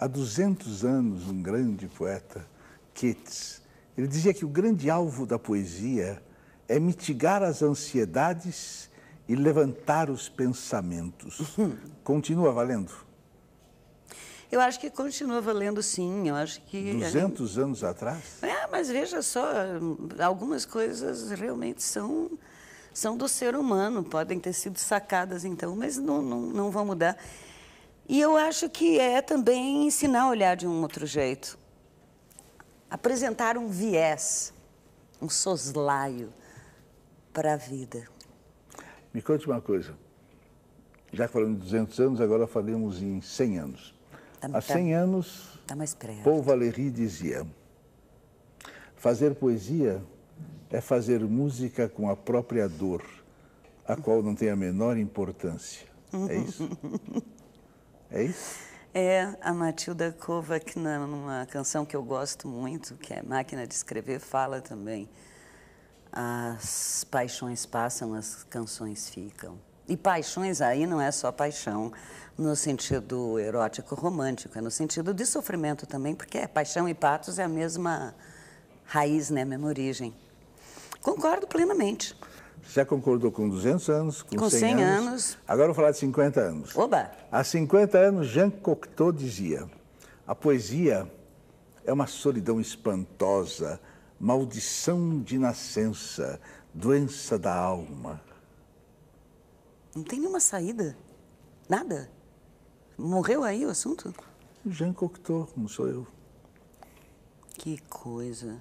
há 200 anos um grande poeta, Keats. Ele dizia que o grande alvo da poesia é mitigar as ansiedades e levantar os pensamentos. Uhum. Continua valendo? Eu acho que continua valendo sim, eu acho que... 200 gente... anos atrás? É, mas veja só, algumas coisas realmente são, são do ser humano, podem ter sido sacadas então, mas não, não, não vão mudar. E eu acho que é também ensinar a olhar de um outro jeito. Apresentar um viés, um soslaio para a vida. Me conte uma coisa. Já falamos em 200 anos, agora falamos em 100 anos. Tá, Há 100 tá, anos, tá mais Paul Valéry dizia, fazer poesia é fazer música com a própria dor, a qual não tem a menor importância. É isso? é isso? É, a Matilda Kovac, numa canção que eu gosto muito, que é Máquina de Escrever, fala também. As paixões passam, as canções ficam. E paixões aí não é só paixão no sentido erótico romântico, é no sentido de sofrimento também, porque é, paixão e patos é a mesma raiz, né, a mesma origem. Concordo plenamente. Já concordou com 200 anos, com, com 100, 100 anos. anos. Agora vou falar de 50 anos. Oba! Há 50 anos, Jean Cocteau dizia: a poesia é uma solidão espantosa, maldição de nascença, doença da alma. Não tem nenhuma saída? Nada? Morreu aí o assunto? Jean Cocteau, não sou eu. Que coisa.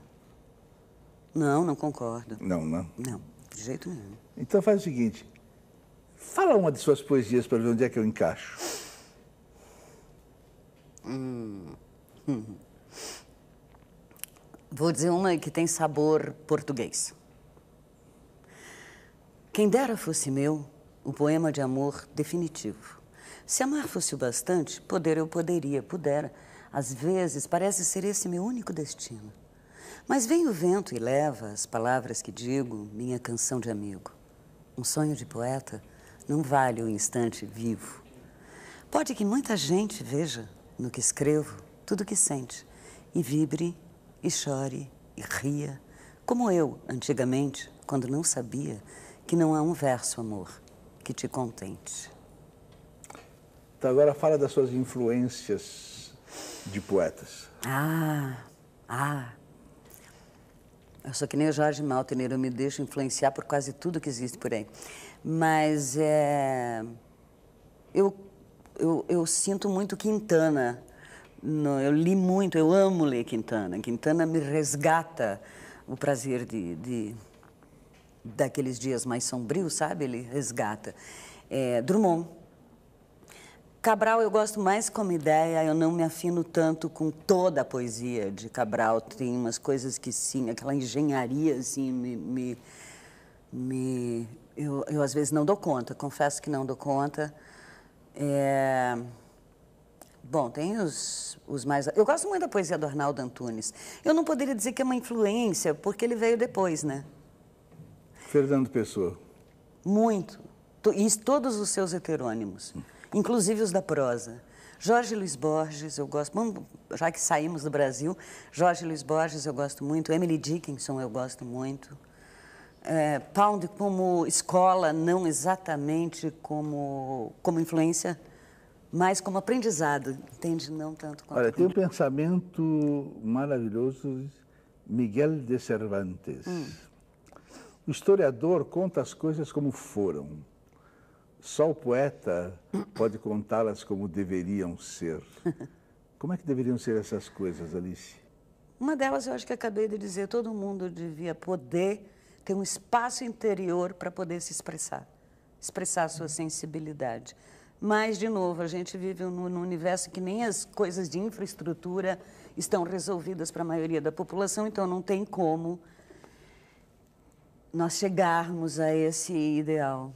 Não, não concordo. Não, né? não? Não de jeito nenhum. Então faz o seguinte: fala uma de suas poesias para ver onde é que eu encaixo. Hum. Vou dizer uma que tem sabor português. Quem dera fosse meu o poema de amor definitivo. Se amar fosse o bastante, poder eu poderia, pudera. Às vezes parece ser esse meu único destino. Mas vem o vento e leva as palavras que digo, minha canção de amigo. Um sonho de poeta não vale o um instante vivo. Pode que muita gente veja no que escrevo tudo o que sente, e vibre, e chore, e ria, como eu, antigamente, quando não sabia que não há um verso, amor, que te contente. Então agora fala das suas influências de poetas. Ah, ah, eu sou que nem o Jorge Maltener, eu me deixo influenciar por quase tudo que existe por aí. Mas é, eu, eu, eu sinto muito Quintana. No, eu li muito, eu amo ler Quintana. Quintana me resgata o prazer de, de daqueles dias mais sombrios, sabe? Ele resgata. É, Drummond, Cabral eu gosto mais como ideia, eu não me afino tanto com toda a poesia de Cabral. Tem umas coisas que sim, aquela engenharia assim me. me, me eu, eu às vezes não dou conta, confesso que não dou conta. É... Bom, tem os, os mais. Eu gosto muito da poesia do Arnaldo Antunes. Eu não poderia dizer que é uma influência, porque ele veio depois, né? Fernando Pessoa. Muito. E todos os seus heterônimos. Hum inclusive os da prosa. Jorge Luiz Borges, eu gosto, já que saímos do Brasil, Jorge Luiz Borges eu gosto muito, Emily Dickinson eu gosto muito. É, Pound como escola, não exatamente como, como influência, mas como aprendizado, entende? Não tanto quanto. Olha, tem um pensamento maravilhoso de Miguel de Cervantes. Hum. O historiador conta as coisas como foram só o poeta pode contá-las como deveriam ser. Como é que deveriam ser essas coisas, Alice? Uma delas, eu acho que acabei de dizer, todo mundo devia poder ter um espaço interior para poder se expressar, expressar a sua sensibilidade. Mas, de novo, a gente vive num universo que nem as coisas de infraestrutura estão resolvidas para a maioria da população, então não tem como nós chegarmos a esse ideal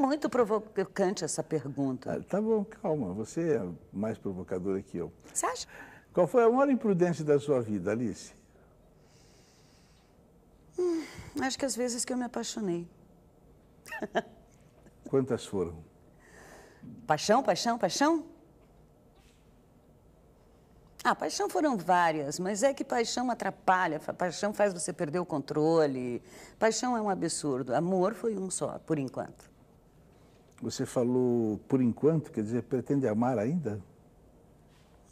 muito provocante essa pergunta. Ah, tá bom, calma. Você é mais provocadora que eu. Você acha? Qual foi a maior imprudência da sua vida, Alice? Hum, acho que as vezes que eu me apaixonei. Quantas foram? Paixão, paixão, paixão? Ah, paixão foram várias, mas é que paixão atrapalha, paixão faz você perder o controle. Paixão é um absurdo. Amor foi um só, por enquanto. Você falou por enquanto, quer dizer, pretende amar ainda?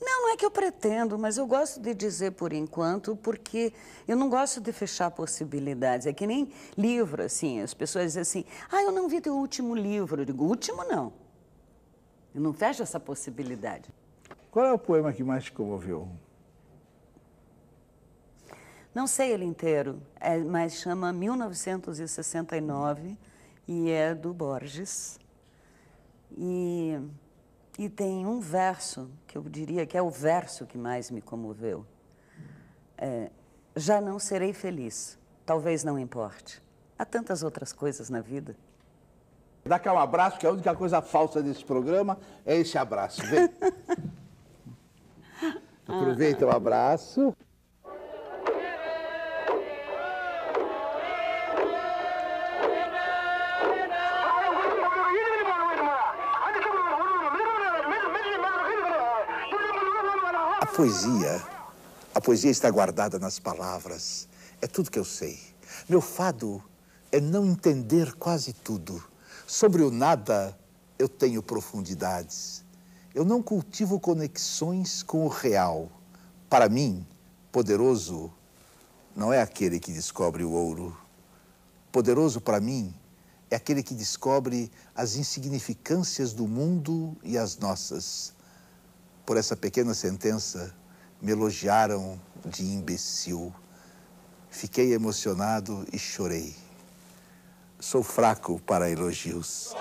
Não, não é que eu pretendo, mas eu gosto de dizer por enquanto, porque eu não gosto de fechar possibilidades. É que nem livro, assim, as pessoas dizem assim, ah, eu não vi teu último livro. Eu digo, último não. Eu não fecho essa possibilidade. Qual é o poema que mais te comoveu? Não sei ele inteiro, é, mas chama 1969 e é do Borges. E, e tem um verso que eu diria que é o verso que mais me comoveu. É, já não serei feliz, talvez não importe. Há tantas outras coisas na vida. Dá cá um abraço, que a única coisa falsa desse programa é esse abraço. Vem. Aproveita o abraço. poesia, a poesia está guardada nas palavras. É tudo que eu sei. Meu fado é não entender quase tudo. Sobre o nada eu tenho profundidades. Eu não cultivo conexões com o real. Para mim, poderoso não é aquele que descobre o ouro. Poderoso para mim é aquele que descobre as insignificâncias do mundo e as nossas por essa pequena sentença, me elogiaram de imbecil. Fiquei emocionado e chorei. Sou fraco para elogios.